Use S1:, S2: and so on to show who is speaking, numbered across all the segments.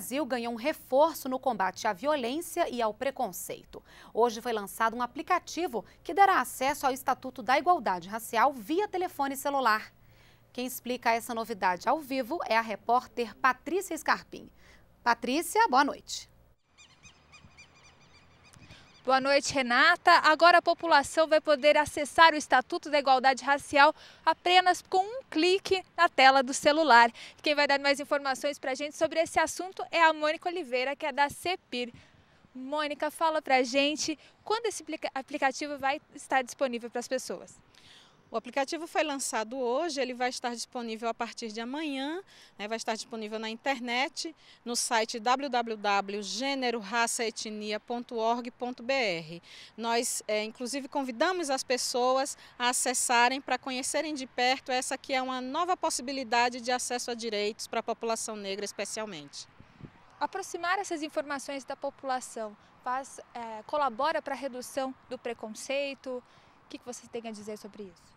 S1: Brasil ganhou um reforço no combate à violência e ao preconceito. Hoje foi lançado um aplicativo que dará acesso ao Estatuto da Igualdade Racial via telefone celular. Quem explica essa novidade ao vivo é a repórter Patrícia Scarpim. Patrícia, boa noite. Boa noite,
S2: Renata. Agora a população vai poder acessar o Estatuto da Igualdade Racial apenas com um clique na tela do celular. Quem vai dar mais informações para a gente sobre esse assunto é a Mônica Oliveira, que é da CEPIR. Mônica, fala para a gente
S3: quando esse aplicativo vai estar disponível para as pessoas. O aplicativo foi lançado hoje, ele vai estar disponível a partir de amanhã, né, vai estar disponível na internet, no site www.genero-raca-etnia.org.br. Nós, é, inclusive, convidamos as pessoas a acessarem para conhecerem de perto essa que é uma nova possibilidade de acesso a direitos para a população negra, especialmente.
S2: Aproximar essas informações da população faz, é, colabora para a redução do preconceito, que, que você tem a dizer sobre isso?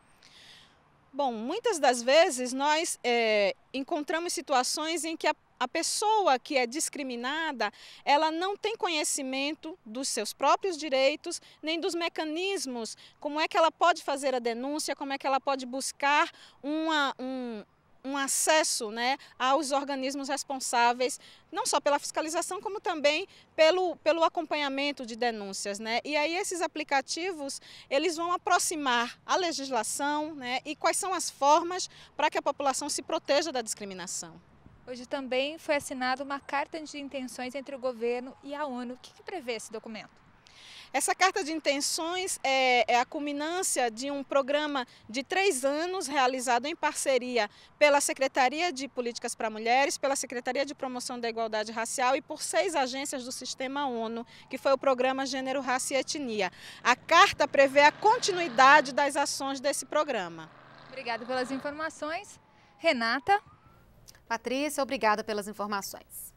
S3: Bom, muitas das vezes nós é, encontramos situações em que a, a, pessoa que é discriminada, ela não tem conhecimento dos seus próprios direitos, nem dos mecanismos, como é que ela pode fazer a denúncia, como é que ela pode buscar uma, um, um acesso né, aos organismos responsáveis, não só pela fiscalização, como também pelo, pelo acompanhamento de denúncias. Né? E aí esses aplicativos, eles vão aproximar a legislação né, e quais são as formas para que a população se proteja da discriminação.
S2: Hoje também foi assinada uma carta de intenções entre o governo e a ONU. O que, que prevê esse documento?
S3: Essa carta de intenções é, é, a culminância de um programa de três anos realizado em parceria pela Secretaria de Políticas para Mulheres, pela Secretaria de Promoção da Igualdade Racial e por seis agências do Sistema ONU, que foi o programa Gênero, Raça e Etnia. A carta prevê a continuidade das ações desse programa.
S2: Obrigada
S1: pelas informações. Renata. Patrícia, obrigada pelas informações.